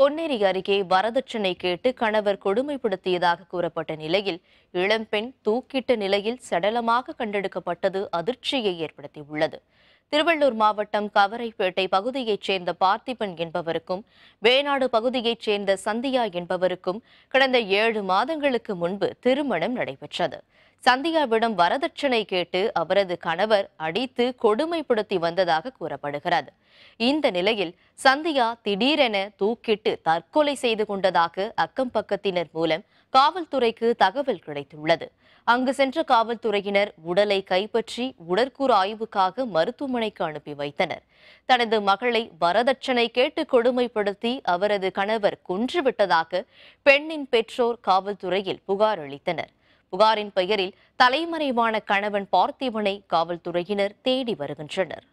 பொன்னேரி அருகே வரதட்சணை கேட்டு கணவர் கொடுமைப்படுத்தியதாக கூறப்பட்ட நிலையில் இளம்பெண் தூக்கிட்ட நிலையில் சடலமாக கண்டெடுக்கப்பட்டது அதிர்ச்சியை ஏற்படுத்தியுள்ளது திருவள்ளூர் மாவட்டம் கவரைப்பேட்டை பகுதியைச் சேர்ந்த பார்த்திபன் என்பவருக்கும் வேணாடு பகுதியைச் சேர்ந்த சந்தியா என்பவருக்கும் கடந்த ஏழு மாதங்களுக்கு முன்பு திருமணம் நடைபெற்றது சந்தியாவிடம் வரதட்சணை கேட்டு அவரது கணவர் அடித்து கொடுமைப்படுத்தி வந்ததாக கூறப்படுகிறது இந்த நிலையில் சந்தியா திடீரென தூக்கிட்டு தற்கொலை செய்து கொண்டதாக அக்கம் பக்கத்தினர் மூலம் காவல்துறைக்கு தகவல் கிடைத்துள்ளது அங்கு சென்ற காவல்துறையினர் உடலை கைப்பற்றி உடற்கூறு ஆய்வுக்காக மருத்துவமனை மருத்துவமனைக்கு அனுப்பி வைத்தனர் தனது மகளை வரதட்சணை கேட்டு கொடுமைப்படுத்தி அவரது கணவர் கொன்றுவிட்டதாக பெண்ணின் பெற்றோர் காவல்துறையில் புகார் அளித்தனர் புகாரின் பெயரில் தலைமறைவான கணவன் பார்த்திபனை காவல்துறையினர் தேடி வருகின்றனர்